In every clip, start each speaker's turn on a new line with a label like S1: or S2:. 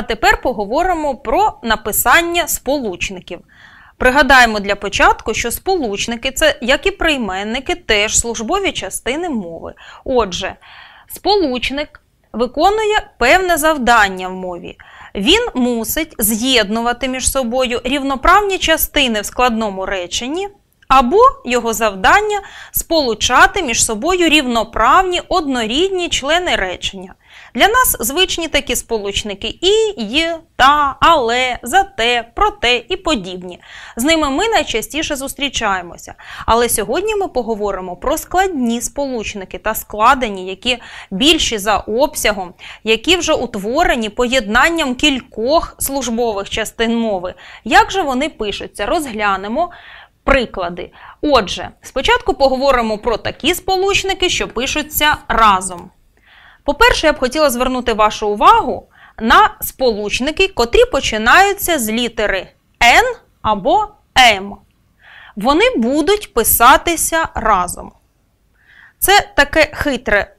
S1: А тепер поговоримо про написання сполучників. Пригадаємо для початку, що сполучники це, як і прийменники, теж службові частини мови. Отже, сполучник виконує певне завдання в мові. Він мусить з'єднувати між собою рівноправні частини в складному реченні або його завдання сполучати між собою рівноправні однорідні члени речення. Для нас звичні такі сполучники і, «й», та, але, зате, проте і подібні. З ними ми найчастіше зустрічаємося. Але сьогодні ми поговоримо про складні сполучники та складені, які більші за обсягом, які вже утворені поєднанням кількох службових частин мови. Як же вони пишуться? Розглянемо приклади. Отже, спочатку поговоримо про такі сполучники, що пишуться разом. По-перше, я б хотіла звернути вашу увагу на сполучники, котрі починаються з літери N або M. Вони будуть писатися разом. Це таке хитре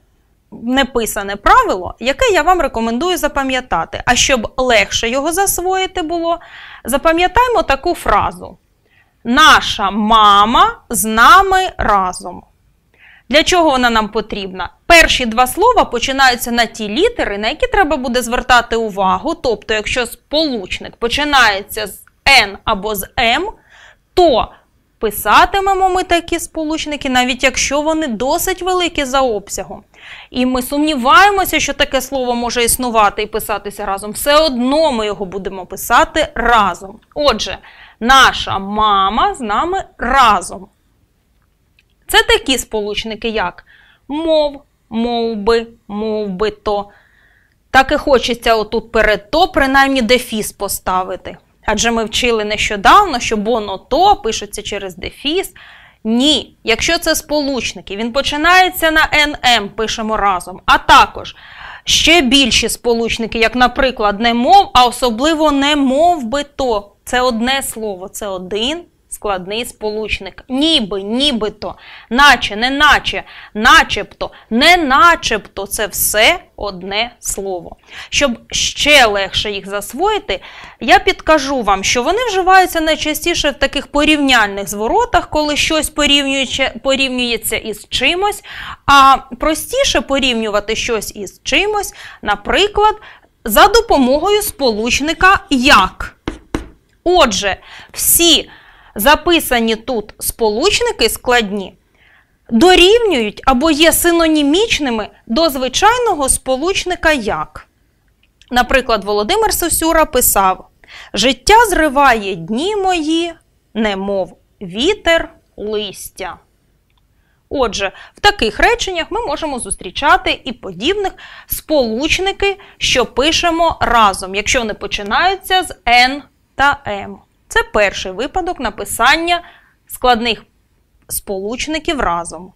S1: неписане правило, яке я вам рекомендую запам'ятати. А щоб легше його засвоїти було, запам'ятаємо таку фразу. Наша мама з нами разом. Для чого вона нам потрібна? Перші два слова починаються на ті літери, на які треба буде звертати увагу. Тобто, якщо сполучник починається з Н або з М, то писатимемо ми такі сполучники, навіть якщо вони досить великі за обсягом. І ми сумніваємося, що таке слово може існувати і писатися разом. Все одно ми його будемо писати разом. Отже наша мама з нами разом. Це такі сполучники, як мов, мовби, мовби то. Так і хочеться отут перед то, принаймні дефіс поставити. Адже ми вчили нещодавно, що «боно то» пишеться через дефіс. Ні, якщо це сполучники, він починається на «нм», пишемо разом. А також ще більші сполучники, як, наприклад, немов, а особливо не мов би то. Це одне слово, це один складний сполучник. Ніби, нібито, наче, неначе, начебто, не начебто це все одне слово. Щоб ще легше їх засвоїти, я підкажу вам, що вони вживаються найчастіше в таких порівняльних зворотах, коли щось порівнюється із чимось, а простіше порівнювати щось із чимось, наприклад, за допомогою сполучника як. Отже, всі записані тут сполучники складні дорівнюють або є синонімічними до звичайного сполучника як. Наприклад, Володимир Сосюра писав: Життя зриває дні мої, немов вітер листя. Отже, в таких реченнях ми можемо зустрічати і подібних сполучники, що пишемо разом, якщо вони починаються з Н та М. Це перший випадок написання складних сполучників разом.